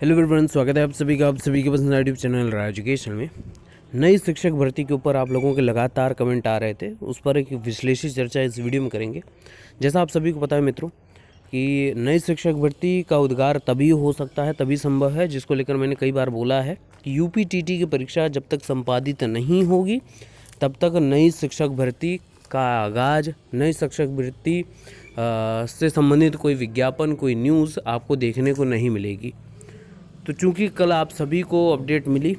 hello friend स्वागत है आप सभी का आप सभी के पसंद यूट्यूब चैनल रहा एजुकेशन में नई शिक्षक भर्ती के ऊपर आप लोगों के लगातार कमेंट आ रहे थे उस पर एक विश्लेषित चर्चा इस वीडियो में करेंगे जैसा आप सभी को पता है मित्रों कि नई शिक्षक भर्ती का उद्गार तभी हो सकता है तभी संभव है जिसको लेकर मैंने कई बार बोला है कि यू की परीक्षा जब तक संपादित नहीं होगी तब तक नई शिक्षक भर्ती का आगाज़ नई शिक्षक भर्ती से संबंधित कोई विज्ञापन कोई न्यूज़ आपको देखने को नहीं मिलेगी तो चूँकि कल आप सभी को अपडेट मिली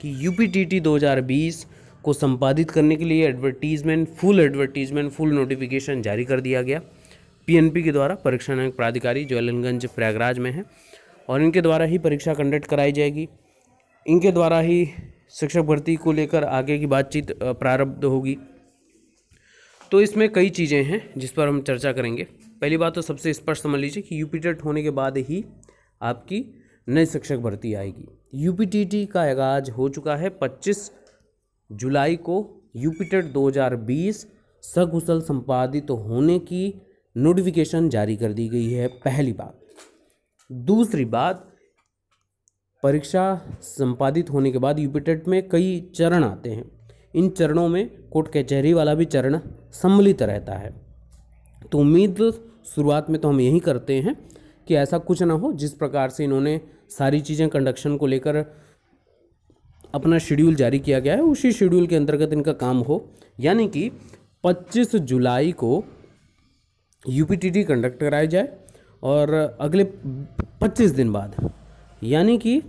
कि यू पी टी टी दो हज़ार बीस को संपादित करने के लिए advertisement full advertisement full notification जारी कर दिया गया पीएनपी के द्वारा परीक्षा नायक प्राधिकारी जो प्रयागराज में है और इनके द्वारा ही परीक्षा कंडक्ट कराई जाएगी इनके द्वारा ही शिक्षक भर्ती को लेकर आगे की बातचीत प्रारब्ध होगी तो इसमें कई चीज़ें हैं जिस पर हम चर्चा करेंगे पहली बात तो सबसे स्पष्ट समझ लीजिए कि यूपीटेट होने के बाद ही आपकी नए शिक्षक भर्ती आएगी यूपीटीटी का आगाज हो चुका है 25 जुलाई को यूपीटेट 2020 सकुशल संपादित तो होने की नोटिफिकेशन जारी कर दी गई है पहली बात दूसरी बात परीक्षा संपादित होने के बाद यूपीटेट में कई चरण आते हैं इन चरणों में कोर्ट कचहरी वाला भी चरण सम्मिलित रहता है तो उम्मीद शुरुआत में तो हम यही करते हैं कि ऐसा कुछ ना हो जिस प्रकार से इन्होंने सारी चीज़ें कंडक्शन को लेकर अपना शेड्यूल जारी किया गया है उसी शेड्यूल के अंतर्गत इनका काम हो यानी कि 25 जुलाई को यूपीटीटी कंडक्ट कराया जाए और अगले 25 दिन बाद यानी कि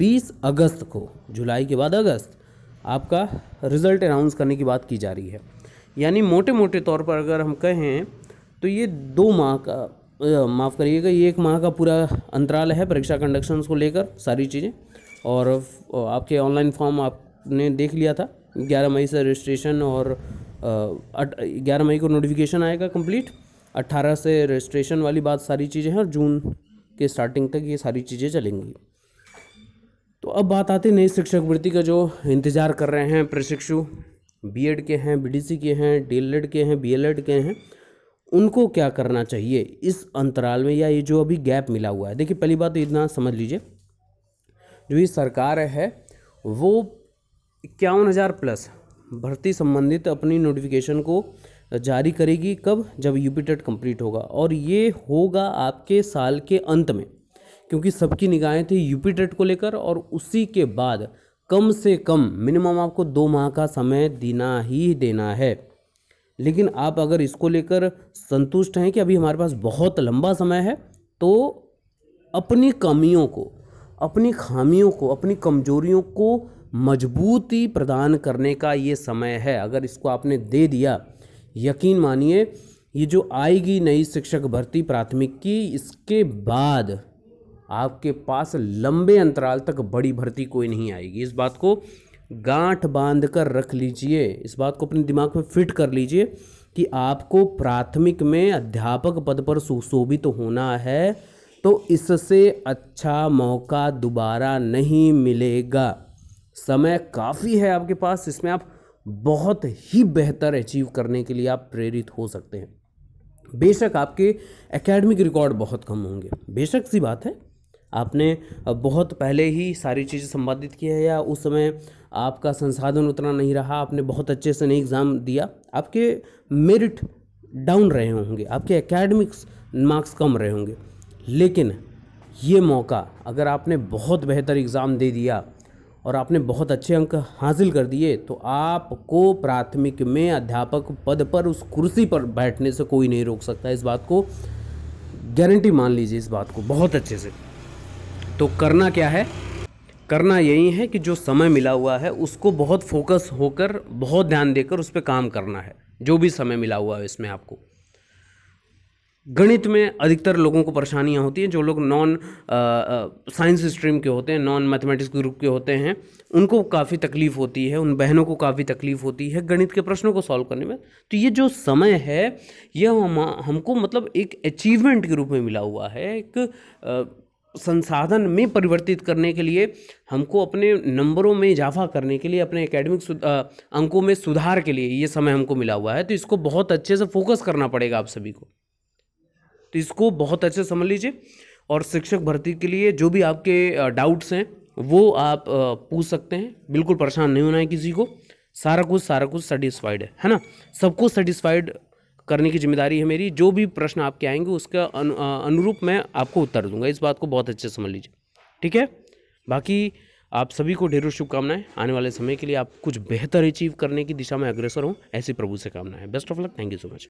20 अगस्त को जुलाई के बाद अगस्त आपका रिज़ल्ट अनाउंस करने की बात की जा रही है यानी मोटे मोटे तौर पर अगर हम कहें तो ये दो माह का माफ़ करिएगा ये एक माह का पूरा अंतराल है परीक्षा कंडक्शन को लेकर सारी चीज़ें और आपके ऑनलाइन फॉर्म आपने देख लिया था ग्यारह मई से रजिस्ट्रेशन और ग्यारह मई को नोटिफिकेशन आएगा कंप्लीट अट्ठारह से रजिस्ट्रेशन वाली बात सारी चीज़ें हैं और जून के स्टार्टिंग तक ये सारी चीज़ें चलेंगी तो अब बात आती है नई शिक्षक वृत्ति का जो इंतज़ार कर रहे हैं प्रशिक्षु बीएड के हैं बीडीसी के हैं डीएलएड के हैं बीएलएड के हैं उनको क्या करना चाहिए इस अंतराल में या ये जो अभी गैप मिला हुआ है देखिए पहली बात तो इतना समझ लीजिए जो ये सरकार है वो इक्यावन हज़ार प्लस भर्ती संबंधित अपनी नोटिफिकेशन को जारी करेगी कब जब पी टेट कंप्लीट होगा और ये होगा आपके साल के अंत में क्योंकि सबकी निगाहें थी यूपी टेट को लेकर और उसी के बाद कम से कम मिनिमम आपको दो माह का समय देना ही देना है लेकिन आप अगर इसको लेकर संतुष्ट हैं कि अभी हमारे पास बहुत लंबा समय है तो अपनी कमियों को अपनी खामियों को अपनी कमजोरियों को मजबूती प्रदान करने का ये समय है अगर इसको आपने दे दिया यकीन मानिए ये जो आएगी नई शिक्षक भर्ती प्राथमिक की इसके बाद आपके पास लंबे अंतराल तक बड़ी भर्ती कोई नहीं आएगी इस बात को गांठ बांध कर रख लीजिए इस बात को अपने दिमाग में फिट कर लीजिए कि आपको प्राथमिक में अध्यापक पद पर सुशोभित तो होना है तो इससे अच्छा मौका दोबारा नहीं मिलेगा समय काफ़ी है आपके पास इसमें आप बहुत ही बेहतर अचीव करने के लिए आप प्रेरित हो सकते हैं बेशक आपके एकेडमिक रिकॉर्ड बहुत कम होंगे बेशक सी बात है आपने बहुत पहले ही सारी चीज़ें संपादित की है या उस समय आपका संसाधन उतना नहीं रहा आपने बहुत अच्छे से नहीं एग्ज़ाम दिया आपके मेरिट डाउन रहे होंगे आपके एकेडमिक्स मार्क्स कम रहे होंगे लेकिन ये मौका अगर आपने बहुत बेहतर एग्ज़ाम दे दिया और आपने बहुत अच्छे अंक हासिल कर दिए तो आपको प्राथमिक में अध्यापक पद पर उस कुर्सी पर बैठने से कोई नहीं रोक सकता इस बात को गारंटी मान लीजिए इस बात को बहुत अच्छे से तो करना क्या है करना यही है कि जो समय मिला हुआ है उसको बहुत फोकस होकर बहुत ध्यान देकर उस पर काम करना है जो भी समय मिला हुआ है इसमें आपको गणित में अधिकतर लोगों को परेशानियां होती हैं जो लोग नॉन साइंस स्ट्रीम के होते हैं नॉन मैथमेटिक्स ग्रुप के होते हैं उनको काफ़ी तकलीफ़ होती है उन बहनों को काफ़ी तकलीफ़ होती है गणित के प्रश्नों को सॉल्व करने में तो ये जो समय है यह हम हमको मतलब एक अचीवमेंट के रूप में मिला हुआ है एक आ, संसाधन में परिवर्तित करने के लिए हमको अपने नंबरों में इजाफा करने के लिए अपने एकेडमिक अंकों में सुधार के लिए ये समय हमको मिला हुआ है तो इसको बहुत अच्छे से फोकस करना पड़ेगा आप सभी को तो इसको बहुत अच्छे से समझ लीजिए और शिक्षक भर्ती के लिए जो भी आपके डाउट्स हैं वो आप पूछ सकते हैं बिल्कुल परेशान नहीं होना है किसी को सारा कुछ सारा कुछ सेटिस्फाइड है है ना सबको सेटिस्फाइड करने की जिम्मेदारी है मेरी जो भी प्रश्न आपके आएंगे उसका अनुरूप मैं आपको उत्तर दूंगा इस बात को बहुत अच्छे समझ लीजिए ठीक है बाकी आप सभी को ढेरों शुभकामनाएं आने वाले समय के लिए आप कुछ बेहतर अचीव करने की दिशा में अग्रसर हूँ ऐसी प्रभु से कामना है best of luck thank you so much